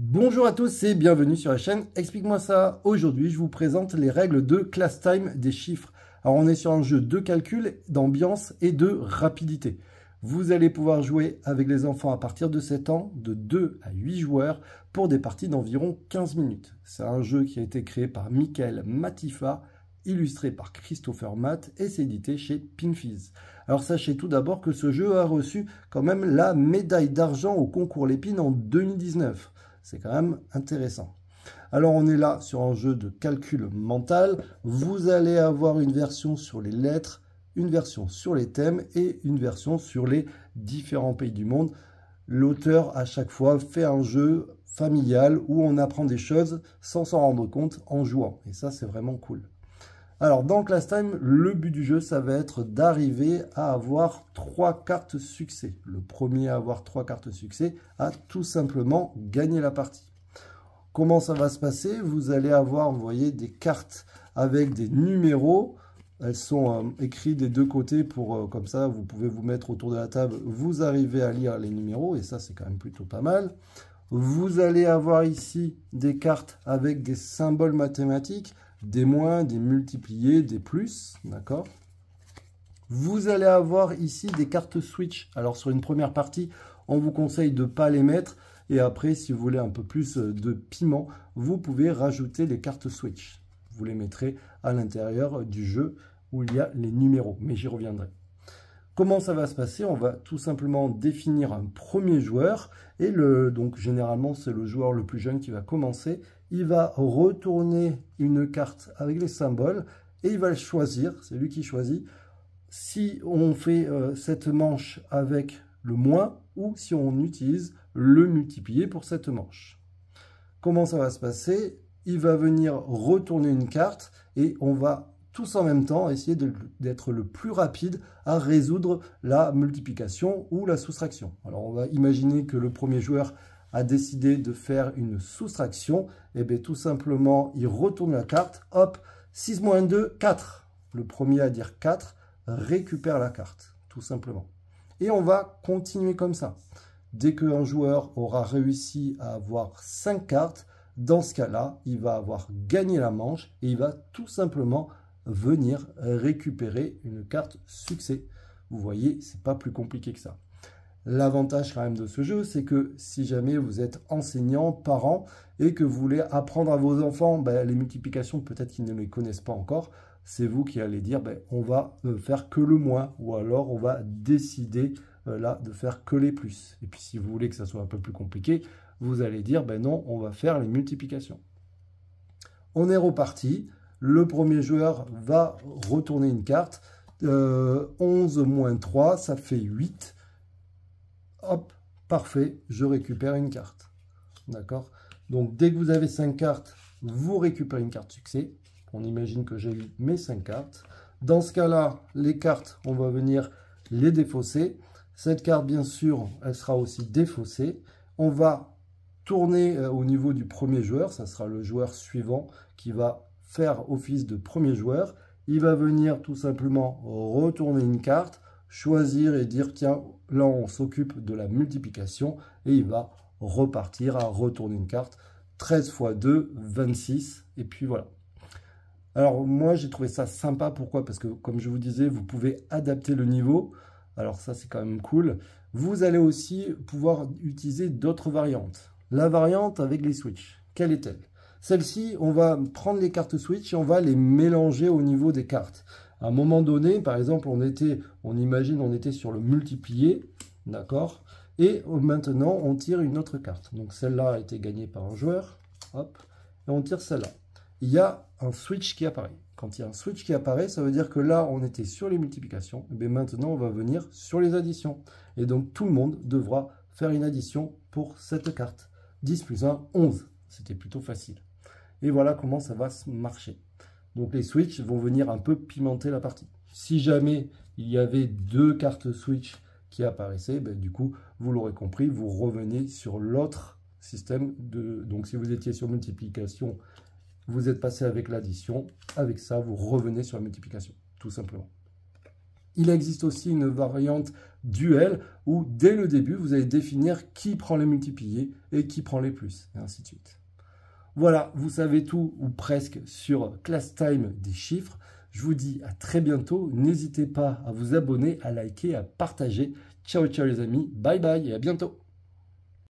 Bonjour à tous et bienvenue sur la chaîne Explique-moi ça. Aujourd'hui, je vous présente les règles de class time des chiffres. Alors, on est sur un jeu de calcul, d'ambiance et de rapidité. Vous allez pouvoir jouer avec les enfants à partir de 7 ans, de 2 à 8 joueurs, pour des parties d'environ 15 minutes. C'est un jeu qui a été créé par Michael Matifa, illustré par Christopher Matt et c'est édité chez Pinfiz. Alors sachez tout d'abord que ce jeu a reçu quand même la médaille d'argent au concours Lépine en 2019. C'est quand même intéressant. Alors on est là sur un jeu de calcul mental. Vous allez avoir une version sur les lettres, une version sur les thèmes et une version sur les différents pays du monde. L'auteur à chaque fois fait un jeu familial où on apprend des choses sans s'en rendre compte en jouant. Et ça c'est vraiment cool. Alors dans class time, le but du jeu, ça va être d'arriver à avoir trois cartes succès. Le premier à avoir trois cartes succès a tout simplement gagné la partie. Comment ça va se passer Vous allez avoir, vous voyez, des cartes avec des numéros. Elles sont euh, écrites des deux côtés pour, euh, comme ça, vous pouvez vous mettre autour de la table. Vous arrivez à lire les numéros et ça, c'est quand même plutôt pas mal. Vous allez avoir ici des cartes avec des symboles mathématiques des moins, des multipliés, des plus, d'accord Vous allez avoir ici des cartes switch. Alors sur une première partie, on vous conseille de ne pas les mettre. Et après, si vous voulez un peu plus euh, de piment, vous pouvez rajouter les cartes switch. Vous les mettrez à l'intérieur euh, du jeu où il y a les numéros, mais j'y reviendrai. Comment ça va se passer On va tout simplement définir un premier joueur et le, donc généralement c'est le joueur le plus jeune qui va commencer. Il va retourner une carte avec les symboles et il va choisir, c'est lui qui choisit, si on fait euh, cette manche avec le moins ou si on utilise le multiplier pour cette manche. Comment ça va se passer Il va venir retourner une carte et on va tous en même temps, essayer d'être le plus rapide à résoudre la multiplication ou la soustraction. Alors on va imaginer que le premier joueur a décidé de faire une soustraction, et eh bien tout simplement il retourne la carte, hop, 6 moins 2, 4. Le premier à dire 4 récupère la carte, tout simplement. Et on va continuer comme ça. Dès qu'un joueur aura réussi à avoir 5 cartes, dans ce cas-là, il va avoir gagné la manche et il va tout simplement venir récupérer une carte succès. Vous voyez, c'est pas plus compliqué que ça. L'avantage quand même de ce jeu, c'est que si jamais vous êtes enseignant, parent, et que vous voulez apprendre à vos enfants ben, les multiplications, peut-être qu'ils ne les connaissent pas encore, c'est vous qui allez dire ben, on va euh, faire que le moins, ou alors on va décider euh, là de faire que les plus. Et puis si vous voulez que ça soit un peu plus compliqué, vous allez dire ben non, on va faire les multiplications. On est reparti le premier joueur va retourner une carte. 11 euh, moins 3, ça fait 8. Hop, parfait, je récupère une carte. D'accord Donc, dès que vous avez 5 cartes, vous récupérez une carte succès. On imagine que j'ai eu mes 5 cartes. Dans ce cas-là, les cartes, on va venir les défausser. Cette carte, bien sûr, elle sera aussi défaussée. On va tourner euh, au niveau du premier joueur, ça sera le joueur suivant qui va faire office de premier joueur. Il va venir tout simplement retourner une carte, choisir et dire tiens, là on s'occupe de la multiplication et il va repartir à retourner une carte. 13 x 2, 26 et puis voilà. Alors moi j'ai trouvé ça sympa, pourquoi Parce que comme je vous disais, vous pouvez adapter le niveau. Alors ça c'est quand même cool. Vous allez aussi pouvoir utiliser d'autres variantes. La variante avec les switches, quelle est-elle celle-ci, on va prendre les cartes Switch et on va les mélanger au niveau des cartes. À un moment donné, par exemple, on était, on imagine, on était sur le multiplier, d'accord Et maintenant, on tire une autre carte. Donc celle-là a été gagnée par un joueur, hop, et on tire celle-là. Il y a un switch qui apparaît. Quand il y a un switch qui apparaît, ça veut dire que là, on était sur les multiplications, mais eh maintenant, on va venir sur les additions. Et donc, tout le monde devra faire une addition pour cette carte. 10 plus 1, 11. C'était plutôt facile. Et voilà comment ça va marcher. Donc les switches vont venir un peu pimenter la partie. Si jamais il y avait deux cartes Switch qui apparaissaient, ben, du coup, vous l'aurez compris, vous revenez sur l'autre système. de. Donc si vous étiez sur multiplication, vous êtes passé avec l'addition. Avec ça, vous revenez sur la multiplication, tout simplement. Il existe aussi une variante duel où dès le début, vous allez définir qui prend les multipliés et qui prend les plus, et ainsi de suite. Voilà, vous savez tout ou presque sur Class Time des chiffres. Je vous dis à très bientôt. N'hésitez pas à vous abonner, à liker, à partager. Ciao, ciao les amis. Bye bye et à bientôt.